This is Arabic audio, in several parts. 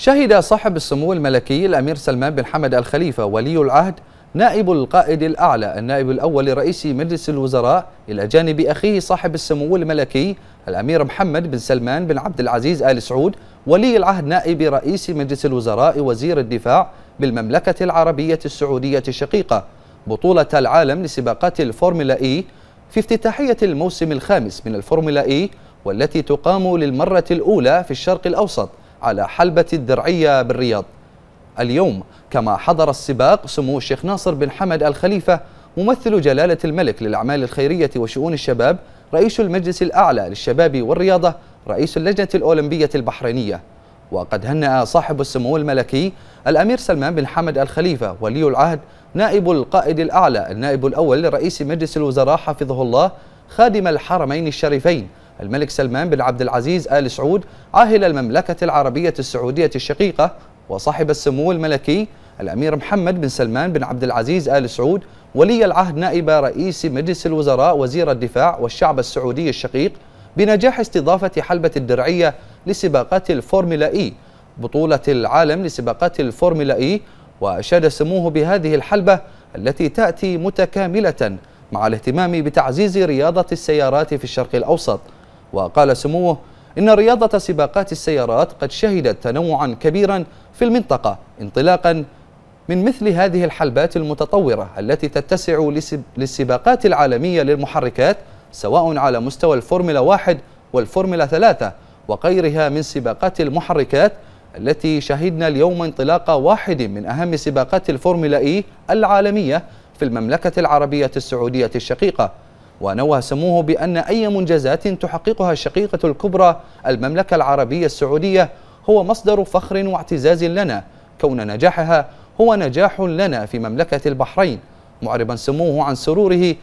شهد صاحب السمو الملكي الأمير سلمان بن حمد الخليفة ولي العهد نائب القائد الأعلى النائب الأول لرئيس مجلس الوزراء إلى جانب أخيه صاحب السمو الملكي الأمير محمد بن سلمان بن عبد العزيز آل سعود ولي العهد نائب رئيس مجلس الوزراء وزير الدفاع بالمملكة العربية السعودية الشقيقة بطولة العالم لسباقات الفورمولا إي في افتتاحية الموسم الخامس من الفورمولا إي والتي تقام للمرة الأولى في الشرق الأوسط على حلبة الدرعية بالرياض اليوم كما حضر السباق سمو الشيخ ناصر بن حمد الخليفة ممثل جلالة الملك للأعمال الخيرية وشؤون الشباب رئيس المجلس الأعلى للشباب والرياضة رئيس اللجنة الأولمبية البحرينية وقد هنأ صاحب السمو الملكي الأمير سلمان بن حمد الخليفة ولي العهد نائب القائد الأعلى النائب الأول لرئيس مجلس الوزراء حفظه الله خادم الحرمين الشريفين الملك سلمان بن عبد العزيز آل سعود عاهل المملكة العربية السعودية الشقيقة وصاحب السمو الملكي الأمير محمد بن سلمان بن عبد العزيز آل سعود ولي العهد نائب رئيس مجلس الوزراء وزير الدفاع والشعب السعودي الشقيق بنجاح استضافة حلبة الدرعية لسباقات الفورمولا إي بطولة العالم لسباقات الفورمولا إي وأشاد سموه بهذه الحلبة التي تأتي متكاملة مع الاهتمام بتعزيز رياضة السيارات في الشرق الأوسط وقال سموه إن رياضة سباقات السيارات قد شهدت تنوعا كبيرا في المنطقة انطلاقا من مثل هذه الحلبات المتطورة التي تتسع للسباقات العالمية للمحركات سواء على مستوى الفورمولا واحد والفورمولا ثلاثة وغيرها من سباقات المحركات التي شهدنا اليوم انطلاق واحد من أهم سباقات الفورمولا إي العالمية في المملكة العربية السعودية الشقيقة ونوى سموه بأن أي منجزات تحققها الشقيقة الكبرى المملكة العربية السعودية هو مصدر فخر واعتزاز لنا كون نجاحها هو نجاح لنا في مملكة البحرين معربا سموه عن سروره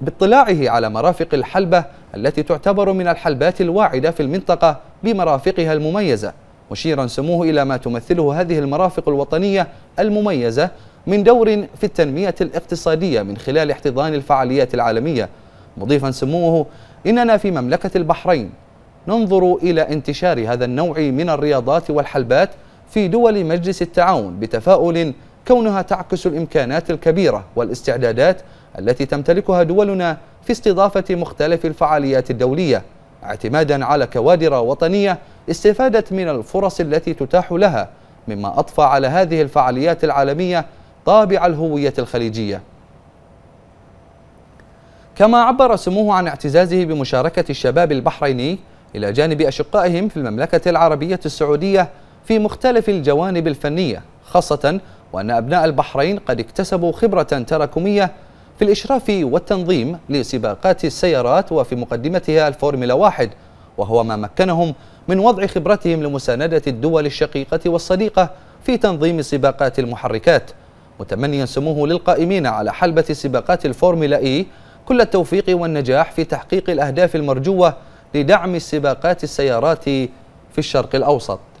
باطلاعه على مرافق الحلبة التي تعتبر من الحلبات الواعدة في المنطقة بمرافقها المميزة مشيرا سموه إلى ما تمثله هذه المرافق الوطنية المميزة من دور في التنمية الاقتصادية من خلال احتضان الفعاليات العالمية مضيفا سموه إننا في مملكة البحرين ننظر إلى انتشار هذا النوع من الرياضات والحلبات في دول مجلس التعاون بتفاؤل كونها تعكس الإمكانات الكبيرة والاستعدادات التي تمتلكها دولنا في استضافة مختلف الفعاليات الدولية اعتمادا على كوادر وطنية استفادت من الفرص التي تتاح لها مما أضفى على هذه الفعاليات العالمية طابع الهوية الخليجية كما عبر سموه عن اعتزازه بمشاركة الشباب البحريني إلى جانب أشقائهم في المملكة العربية السعودية في مختلف الجوانب الفنية خاصة وأن أبناء البحرين قد اكتسبوا خبرة تراكمية في الإشراف والتنظيم لسباقات السيارات وفي مقدمتها الفورمولا واحد وهو ما مكنهم من وضع خبرتهم لمساندة الدول الشقيقة والصديقة في تنظيم سباقات المحركات متمنيا سموه للقائمين على حلبة سباقات الفورمولا إي كل التوفيق والنجاح في تحقيق الأهداف المرجوة لدعم سباقات السيارات في الشرق الأوسط